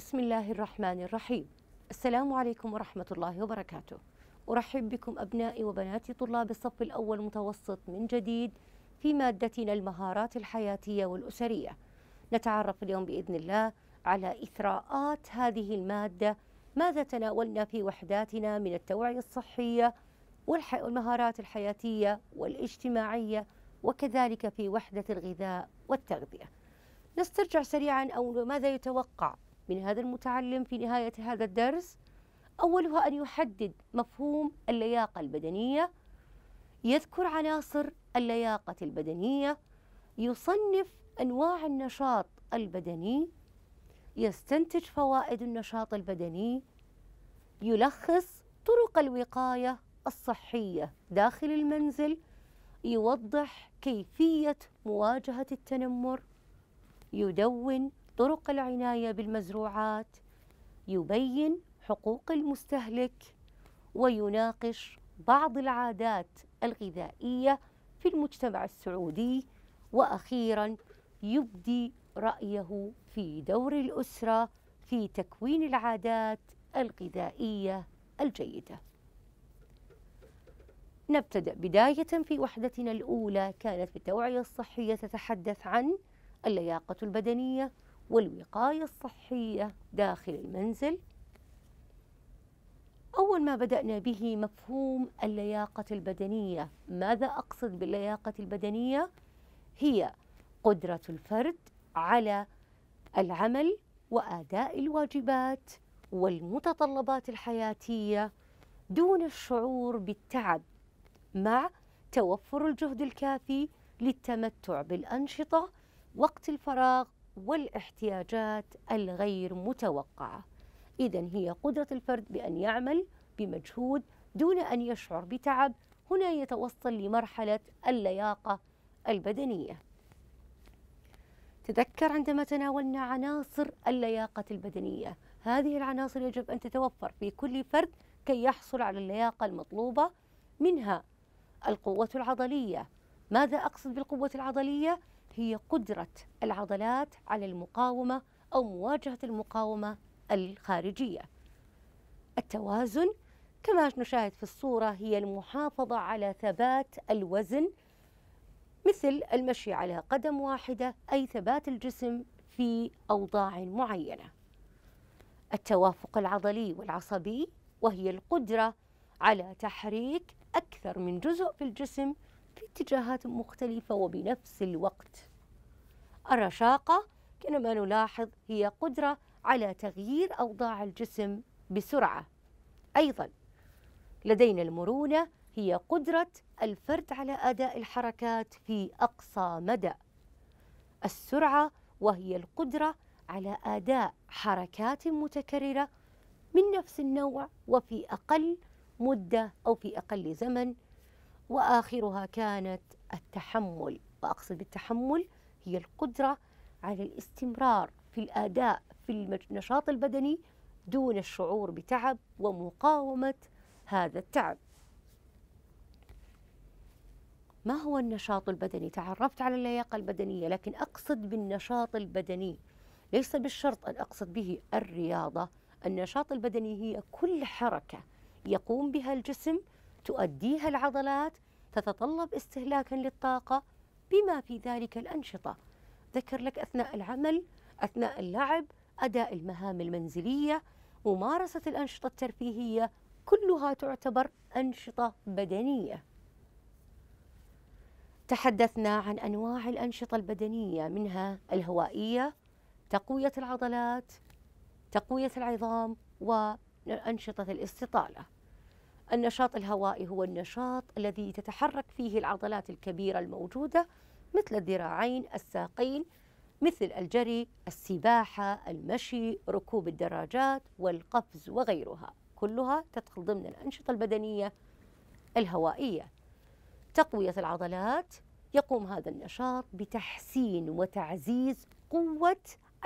بسم الله الرحمن الرحيم السلام عليكم ورحمة الله وبركاته أرحب بكم أبنائي وبناتي طلاب الصف الأول متوسط من جديد في مادتنا المهارات الحياتية والأسرية نتعرف اليوم بإذن الله على إثراءات هذه المادة ماذا تناولنا في وحداتنا من التوعية الصحية والمهارات الحياتية والاجتماعية وكذلك في وحدة الغذاء والتغذية نسترجع سريعا أو ماذا يتوقع من هذا المتعلم في نهاية هذا الدرس أولها أن يحدد مفهوم اللياقة البدنية يذكر عناصر اللياقة البدنية يصنف أنواع النشاط البدني يستنتج فوائد النشاط البدني يلخص طرق الوقاية الصحية داخل المنزل يوضح كيفية مواجهة التنمر يدون طرق العناية بالمزروعات يبين حقوق المستهلك ويناقش بعض العادات الغذائية في المجتمع السعودي وأخيرا يبدي رأيه في دور الأسرة في تكوين العادات الغذائية الجيدة. نبتدأ بداية في وحدتنا الأولى كانت في التوعية الصحية تتحدث عن اللياقة البدنية والوقاية الصحية داخل المنزل أول ما بدأنا به مفهوم اللياقة البدنية ماذا أقصد باللياقة البدنية؟ هي قدرة الفرد على العمل وأداء الواجبات والمتطلبات الحياتية دون الشعور بالتعب مع توفر الجهد الكافي للتمتع بالأنشطة وقت الفراغ والاحتياجات الغير متوقعة إذا هي قدرة الفرد بأن يعمل بمجهود دون أن يشعر بتعب هنا يتوصل لمرحلة اللياقة البدنية تذكر عندما تناولنا عناصر اللياقة البدنية هذه العناصر يجب أن تتوفر في كل فرد كي يحصل على اللياقة المطلوبة منها القوة العضلية ماذا أقصد بالقوة العضلية؟ هي قدرة العضلات على المقاومة أو مواجهة المقاومة الخارجية. التوازن كما نشاهد في الصورة هي المحافظة على ثبات الوزن مثل المشي على قدم واحدة أي ثبات الجسم في أوضاع معينة. التوافق العضلي والعصبي وهي القدرة على تحريك أكثر من جزء في الجسم في اتجاهات مختلفة وبنفس الوقت الرشاقة كما نلاحظ هي قدرة على تغيير أوضاع الجسم بسرعة أيضا لدينا المرونة هي قدرة الفرد على أداء الحركات في أقصى مدى السرعة وهي القدرة على أداء حركات متكررة من نفس النوع وفي أقل مدة أو في أقل زمن واخرها كانت التحمل واقصد بالتحمل هي القدره على الاستمرار في الاداء في النشاط البدني دون الشعور بتعب ومقاومه هذا التعب ما هو النشاط البدني تعرفت على اللياقه البدنيه لكن اقصد بالنشاط البدني ليس بالشرط ان اقصد به الرياضه النشاط البدني هي كل حركه يقوم بها الجسم تؤديها العضلات تتطلب استهلاكا للطاقة بما في ذلك الأنشطة ذكر لك أثناء العمل أثناء اللعب أداء المهام المنزلية ممارسة الأنشطة الترفيهية كلها تعتبر أنشطة بدنية تحدثنا عن أنواع الأنشطة البدنية منها الهوائية تقوية العضلات تقوية العظام وأنشطة الاستطالة النشاط الهوائي هو النشاط الذي تتحرك فيه العضلات الكبيرة الموجودة مثل الذراعين الساقين مثل الجري السباحة المشي ركوب الدراجات والقفز وغيرها كلها تدخل ضمن الأنشطة البدنية الهوائية تقوية العضلات يقوم هذا النشاط بتحسين وتعزيز قوة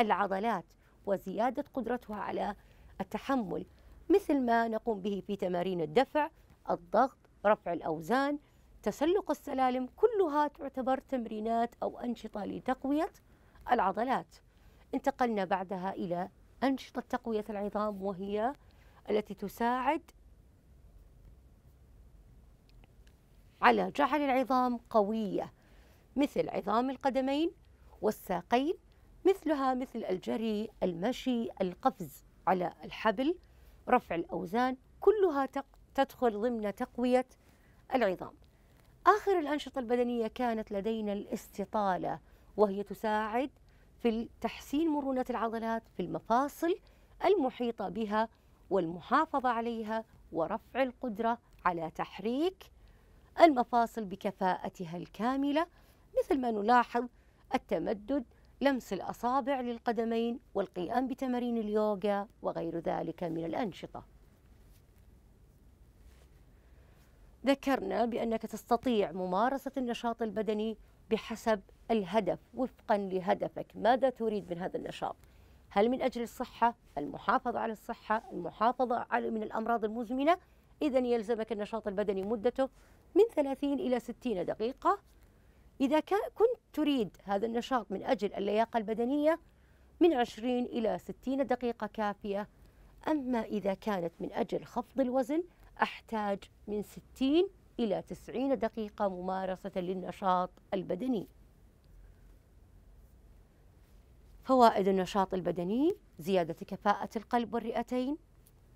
العضلات وزيادة قدرتها على التحمل مثل ما نقوم به في تمارين الدفع الضغط رفع الأوزان تسلق السلالم كلها تعتبر تمرينات أو أنشطة لتقوية العضلات انتقلنا بعدها إلى أنشطة تقوية العظام وهي التي تساعد على جعل العظام قوية مثل عظام القدمين والساقين مثلها مثل الجري المشي القفز على الحبل رفع الأوزان كلها تدخل ضمن تقوية العظام آخر الأنشطة البدنية كانت لدينا الاستطالة وهي تساعد في تحسين مرونة العضلات في المفاصل المحيطة بها والمحافظة عليها ورفع القدرة على تحريك المفاصل بكفاءتها الكاملة مثل ما نلاحظ التمدد لمس الأصابع للقدمين والقيام بتمارين اليوغا وغير ذلك من الأنشطة ذكرنا بأنك تستطيع ممارسة النشاط البدني بحسب الهدف وفقا لهدفك ماذا تريد من هذا النشاط هل من أجل الصحة المحافظة على الصحة المحافظة على من الأمراض المزمنة إذا يلزمك النشاط البدني مدته من 30 إلى 60 دقيقة إذا كنت تريد هذا النشاط من أجل اللياقة البدنية من 20 إلى 60 دقيقة كافية أما إذا كانت من أجل خفض الوزن أحتاج من 60 إلى 90 دقيقة ممارسة للنشاط البدني فوائد النشاط البدني زيادة كفاءة القلب والرئتين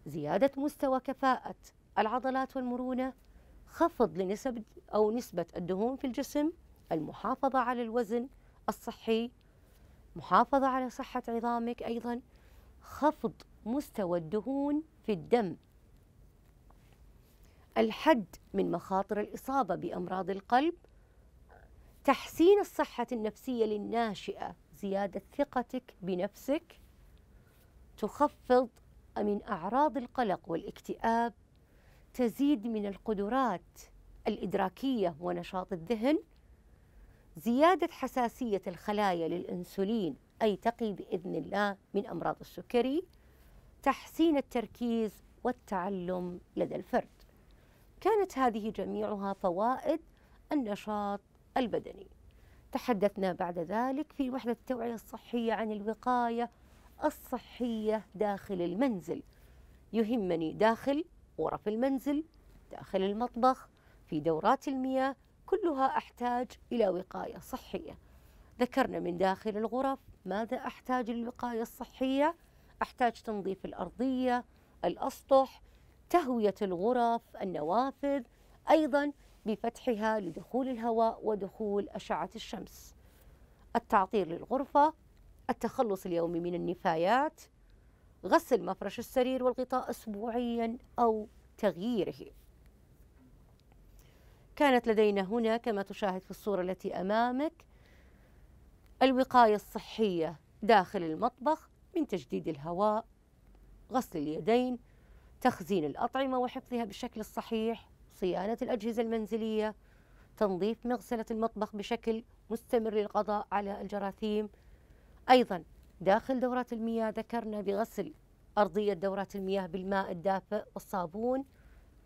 زيادة مستوى كفاءة العضلات والمرونة خفض لنسب أو نسبة الدهون في الجسم المحافظة على الوزن الصحي محافظة على صحة عظامك أيضا خفض مستوى الدهون في الدم الحد من مخاطر الإصابة بأمراض القلب تحسين الصحة النفسية للناشئة زيادة ثقتك بنفسك تخفض من أعراض القلق والاكتئاب تزيد من القدرات الإدراكية ونشاط الذهن زيادة حساسية الخلايا للأنسولين أي تقي بإذن الله من أمراض السكري تحسين التركيز والتعلم لدى الفرد كانت هذه جميعها فوائد النشاط البدني تحدثنا بعد ذلك في وحدة التوعية الصحية عن الوقاية الصحية داخل المنزل يهمني داخل غرف المنزل داخل المطبخ في دورات المياه كلها أحتاج إلى وقاية صحية ذكرنا من داخل الغرف ماذا أحتاج للوقاية الصحية أحتاج تنظيف الأرضية الأسطح تهوية الغرف النوافذ أيضا بفتحها لدخول الهواء ودخول أشعة الشمس التعطير للغرفة التخلص اليومي من النفايات غسل مفرش السرير والغطاء أسبوعيا أو تغييره كانت لدينا هنا كما تشاهد في الصورة التي أمامك الوقاية الصحية داخل المطبخ من تجديد الهواء غسل اليدين تخزين الأطعمة وحفظها بالشكل الصحيح صيانة الأجهزة المنزلية تنظيف مغسلة المطبخ بشكل مستمر للقضاء على الجراثيم أيضا داخل دورات المياه ذكرنا بغسل أرضية دورات المياه بالماء الدافئ والصابون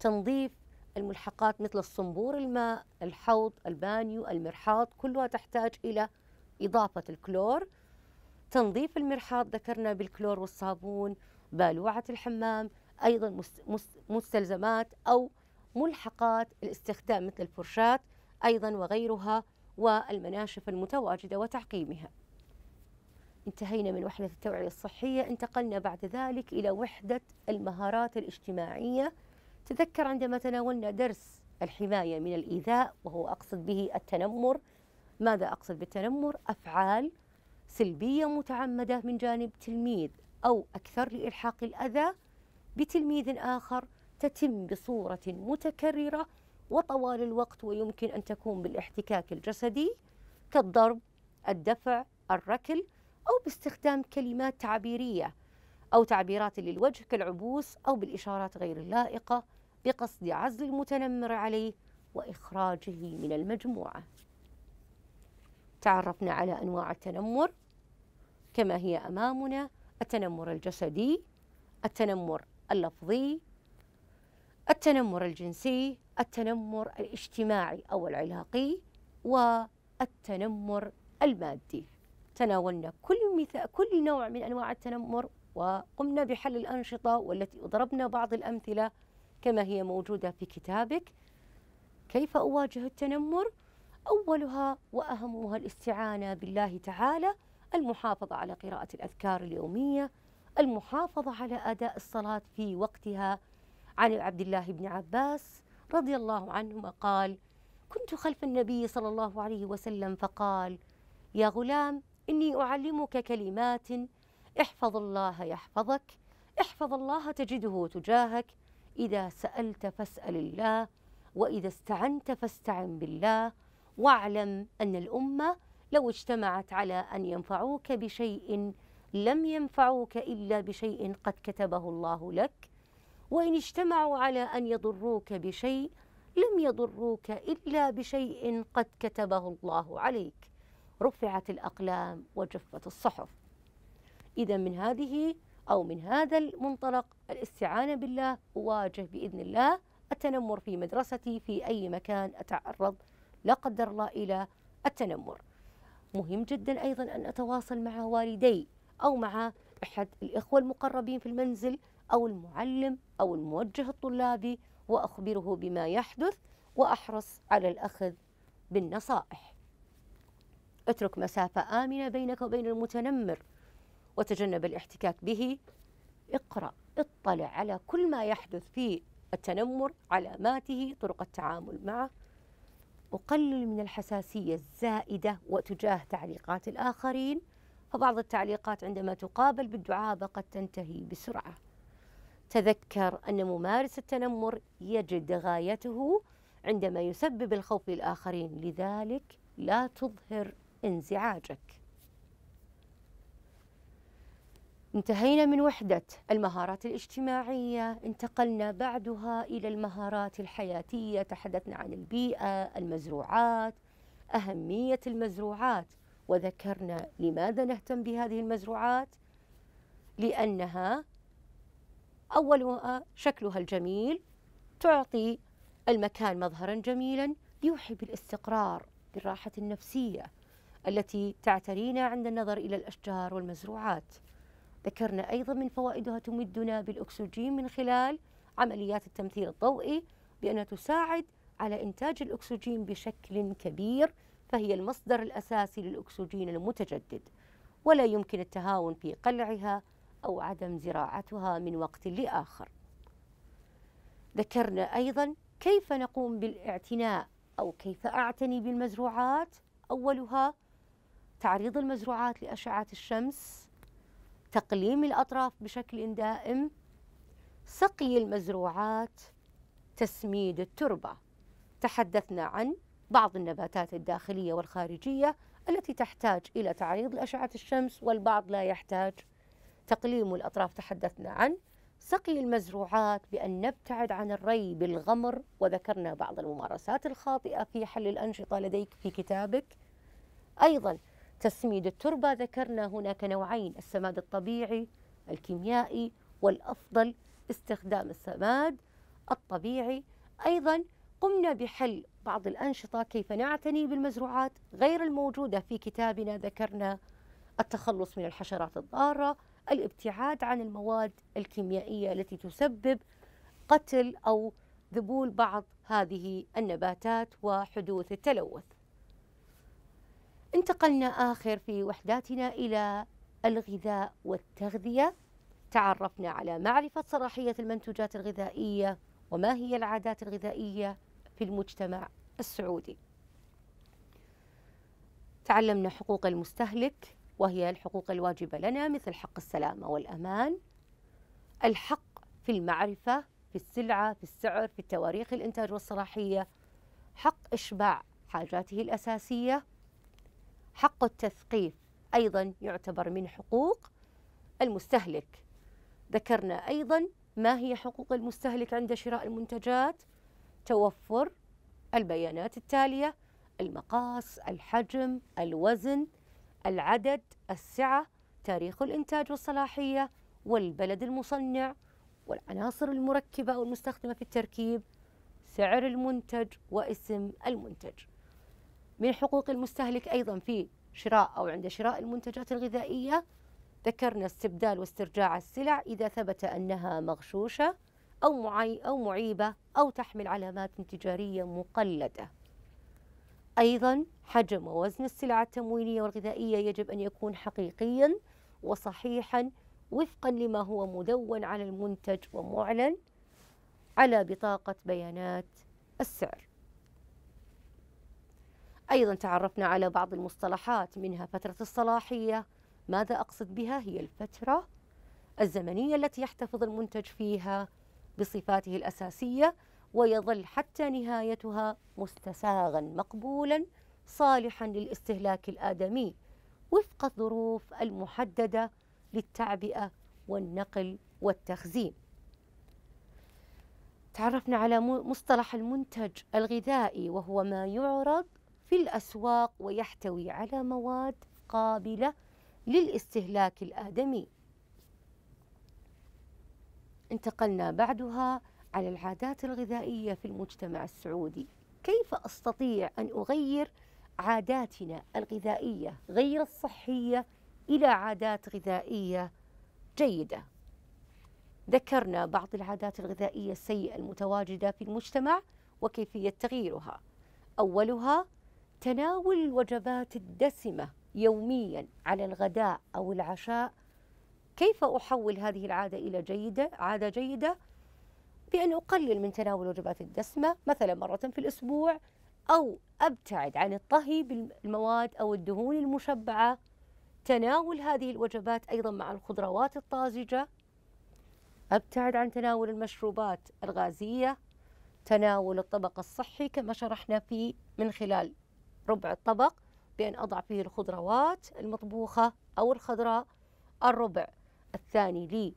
تنظيف الملحقات مثل الصنبور الماء الحوض البانيو المرحاض كلها تحتاج إلى إضافة الكلور تنظيف المرحاض ذكرنا بالكلور والصابون بالوعة الحمام أيضا مستلزمات أو ملحقات الاستخدام مثل الفرشاة أيضا وغيرها والمناشف المتواجدة وتعقيمها انتهينا من وحدة التوعية الصحية انتقلنا بعد ذلك إلى وحدة المهارات الاجتماعية تذكر عندما تناولنا درس الحماية من الإيذاء وهو أقصد به التنمر ماذا أقصد بالتنمر؟ أفعال سلبية متعمدة من جانب تلميذ أو أكثر لإلحاق الأذى بتلميذ آخر تتم بصورة متكررة وطوال الوقت ويمكن أن تكون بالاحتكاك الجسدي كالضرب، الدفع، الركل أو باستخدام كلمات تعبيرية أو تعبيرات للوجه كالعبوس أو بالإشارات غير اللائقة بقصد عزل المتنمر عليه وإخراجه من المجموعة. تعرفنا على أنواع التنمر كما هي أمامنا التنمر الجسدي، التنمر اللفظي، التنمر الجنسي، التنمر الاجتماعي أو العلاقي، والتنمر المادي. تناولنا كل مثال كل نوع من أنواع التنمر وقمنا بحل الأنشطة والتي ضربنا بعض الأمثلة كما هي موجودة في كتابك كيف أواجه التنمر؟ أولها وأهمها الاستعانة بالله تعالى المحافظة على قراءة الأذكار اليومية المحافظة على أداء الصلاة في وقتها عن عبد الله بن عباس رضي الله عنهما قال كنت خلف النبي صلى الله عليه وسلم فقال يا غلام إني أعلمك كلمات احفظ الله يحفظك احفظ الله تجده تجاهك إذا سألت فاسأل الله وإذا استعنت فاستعن بالله واعلم أن الأمة لو اجتمعت على أن ينفعوك بشيء لم ينفعوك إلا بشيء قد كتبه الله لك وإن اجتمعوا على أن يضروك بشيء لم يضروك إلا بشيء قد كتبه الله عليك رفعت الأقلام وجفت الصحف إذا من هذه أو من هذا المنطلق الاستعانة بالله أواجه بإذن الله التنمر في مدرستي في أي مكان أتعرض لا قدر الله إلى التنمر مهم جدا أيضا أن أتواصل مع والدي أو مع أحد الإخوة المقربين في المنزل أو المعلم أو الموجه الطلابي وأخبره بما يحدث وأحرص على الأخذ بالنصائح اترك مسافة آمنة بينك وبين المتنمر وتجنب الاحتكاك به اقرأ اطلع على كل ما يحدث في التنمر علاماته طرق التعامل معه وقلل من الحساسية الزائدة وتجاه تعليقات الآخرين فبعض التعليقات عندما تقابل بالدعابة قد تنتهي بسرعة تذكر أن ممارس التنمر يجد غايته عندما يسبب الخوف للآخرين لذلك لا تظهر انزعاجك انتهينا من وحدة المهارات الاجتماعية انتقلنا بعدها إلى المهارات الحياتية تحدثنا عن البيئة المزروعات أهمية المزروعات وذكرنا لماذا نهتم بهذه المزروعات لأنها أولها شكلها الجميل تعطي المكان مظهرا جميلا يوحي بالاستقرار بالراحة النفسية التي تعترينا عند النظر إلى الأشجار والمزروعات ذكرنا أيضا من فوائدها تمدنا بالأكسجين من خلال عمليات التمثيل الضوئي بأنها تساعد على إنتاج الأكسجين بشكل كبير فهي المصدر الأساسي للأكسجين المتجدد ولا يمكن التهاون في قلعها أو عدم زراعتها من وقت لآخر ذكرنا أيضا كيف نقوم بالاعتناء أو كيف أعتني بالمزروعات أولها تعريض المزروعات لأشعة الشمس تقليم الأطراف بشكل دائم سقي المزروعات تسميد التربة تحدثنا عن بعض النباتات الداخلية والخارجية التي تحتاج إلى تعريض لأشعة الشمس والبعض لا يحتاج تقليم الأطراف تحدثنا عن سقي المزروعات بأن نبتعد عن الري بالغمر وذكرنا بعض الممارسات الخاطئة في حل الأنشطة لديك في كتابك أيضا تسميد التربة ذكرنا هناك نوعين السماد الطبيعي الكيميائي والأفضل استخدام السماد الطبيعي أيضا قمنا بحل بعض الأنشطة كيف نعتني بالمزروعات غير الموجودة في كتابنا ذكرنا التخلص من الحشرات الضارة الابتعاد عن المواد الكيميائية التي تسبب قتل أو ذبول بعض هذه النباتات وحدوث التلوث انتقلنا آخر في وحداتنا إلى الغذاء والتغذية تعرفنا على معرفة صلاحية المنتوجات الغذائية وما هي العادات الغذائية في المجتمع السعودي تعلمنا حقوق المستهلك وهي الحقوق الواجبة لنا مثل حق السلامة والأمان الحق في المعرفة في السلعة في السعر في التواريخ الإنتاج والصلاحية حق إشباع حاجاته الأساسية حق التثقيف أيضا يعتبر من حقوق المستهلك ذكرنا أيضا ما هي حقوق المستهلك عند شراء المنتجات توفر البيانات التالية المقاس الحجم الوزن العدد السعة تاريخ الإنتاج والصلاحية والبلد المصنع والعناصر المركبة أو المستخدمة في التركيب سعر المنتج واسم المنتج من حقوق المستهلك أيضا في شراء أو عند شراء المنتجات الغذائية ذكرنا استبدال واسترجاع السلع إذا ثبت أنها مغشوشة أو معي أو معيبة أو تحمل علامات تجارية مقلدة. أيضا حجم ووزن السلع التموينية والغذائية يجب أن يكون حقيقيا وصحيحا وفقا لما هو مدون على المنتج ومعلن على بطاقة بيانات السعر. أيضا تعرفنا على بعض المصطلحات منها فترة الصلاحية ماذا أقصد بها هي الفترة الزمنية التي يحتفظ المنتج فيها بصفاته الأساسية ويظل حتى نهايتها مستساغا مقبولا صالحا للاستهلاك الآدمي وفق الظروف المحددة للتعبئة والنقل والتخزين تعرفنا على مصطلح المنتج الغذائي وهو ما يعرض في الأسواق ويحتوي على مواد قابلة للاستهلاك الآدمي انتقلنا بعدها على العادات الغذائية في المجتمع السعودي كيف أستطيع أن أغير عاداتنا الغذائية غير الصحية إلى عادات غذائية جيدة ذكرنا بعض العادات الغذائية السيئة المتواجدة في المجتمع وكيفية تغييرها أولها تناول الوجبات الدسمة يوميا على الغداء أو العشاء كيف أحول هذه العادة إلى جيدة عادة جيدة بأن أقلل من تناول الوجبات الدسمة مثلا مرة في الأسبوع أو أبتعد عن الطهي بالمواد أو الدهون المشبعة تناول هذه الوجبات أيضا مع الخضروات الطازجة أبتعد عن تناول المشروبات الغازية تناول الطبق الصحي كما شرحنا في من خلال ربع الطبق بأن أضع فيه الخضروات المطبوخة أو الخضراء الربع الثاني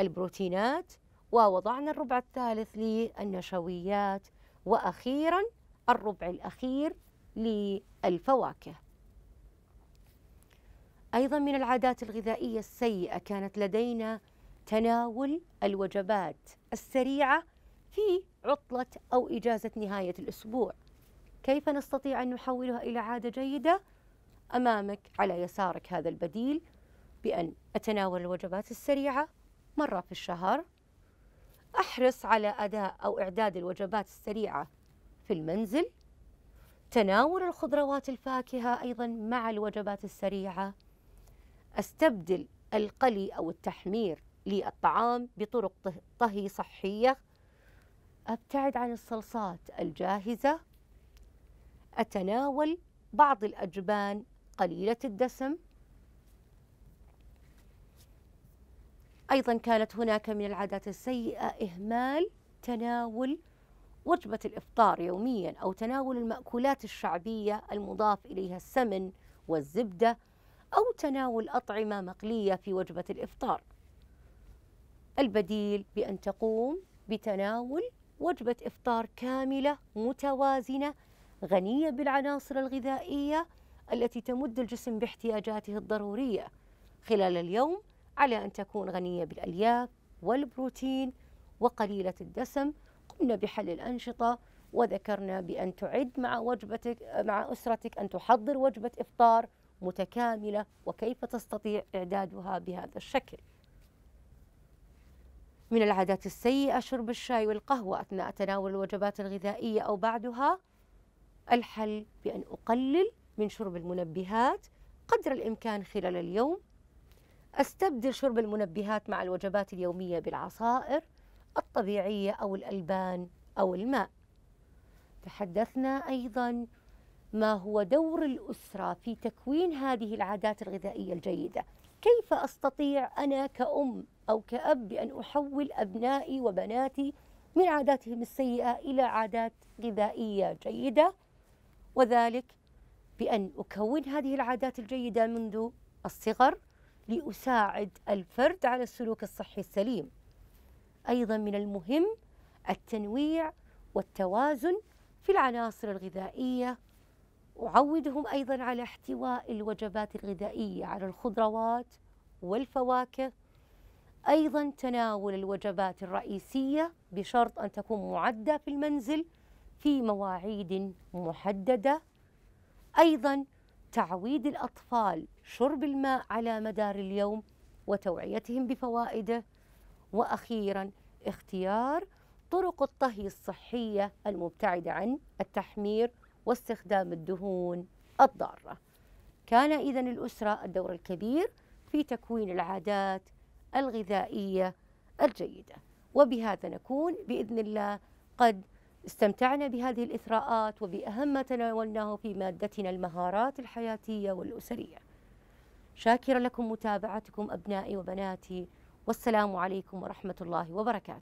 للبروتينات ووضعنا الربع الثالث للنشويات وأخيرا الربع الأخير للفواكه أيضا من العادات الغذائية السيئة كانت لدينا تناول الوجبات السريعة في عطلة أو إجازة نهاية الأسبوع كيف نستطيع أن نحولها إلى عادة جيدة؟ أمامك على يسارك هذا البديل بأن أتناول الوجبات السريعة مرة في الشهر أحرص على أداء أو إعداد الوجبات السريعة في المنزل تناول الخضروات الفاكهة أيضا مع الوجبات السريعة أستبدل القلي أو التحمير للطعام بطرق طهي صحية أبتعد عن الصلصات الجاهزة أتناول بعض الأجبان قليلة الدسم أيضا كانت هناك من العادات السيئة إهمال تناول وجبة الإفطار يوميا أو تناول المأكولات الشعبية المضاف إليها السمن والزبدة أو تناول أطعمة مقلية في وجبة الإفطار البديل بأن تقوم بتناول وجبة إفطار كاملة متوازنة غنية بالعناصر الغذائية التي تمد الجسم باحتياجاته الضرورية خلال اليوم على أن تكون غنية بالألياف والبروتين وقليلة الدسم قمنا بحل الأنشطة وذكرنا بأن تعد مع وجبتك مع أسرتك أن تحضر وجبة إفطار متكاملة وكيف تستطيع إعدادها بهذا الشكل من العادات السيئة شرب الشاي والقهوة أثناء تناول الوجبات الغذائية أو بعدها الحل بأن أقلل من شرب المنبهات قدر الإمكان خلال اليوم أستبدل شرب المنبهات مع الوجبات اليومية بالعصائر الطبيعية أو الألبان أو الماء تحدثنا أيضا ما هو دور الأسرة في تكوين هذه العادات الغذائية الجيدة كيف أستطيع أنا كأم أو كأب أن أحول أبنائي وبناتي من عاداتهم السيئة إلى عادات غذائية جيدة وذلك بأن أكون هذه العادات الجيدة منذ الصغر لأساعد الفرد على السلوك الصحي السليم أيضا من المهم التنويع والتوازن في العناصر الغذائية أعودهم أيضا على احتواء الوجبات الغذائية على الخضروات والفواكه أيضا تناول الوجبات الرئيسية بشرط أن تكون معدة في المنزل في مواعيد محددة أيضا تعويد الأطفال شرب الماء على مدار اليوم وتوعيتهم بفوائده وأخيرا اختيار طرق الطهي الصحية المبتعدة عن التحمير واستخدام الدهون الضارة كان إذا الأسرة الدور الكبير في تكوين العادات الغذائية الجيدة وبهذا نكون بإذن الله قد استمتعنا بهذه الإثراءات وبأهم ما تناولناه في مادتنا المهارات الحياتية والأسرية شاكرا لكم متابعتكم أبنائي وبناتي والسلام عليكم ورحمة الله وبركاته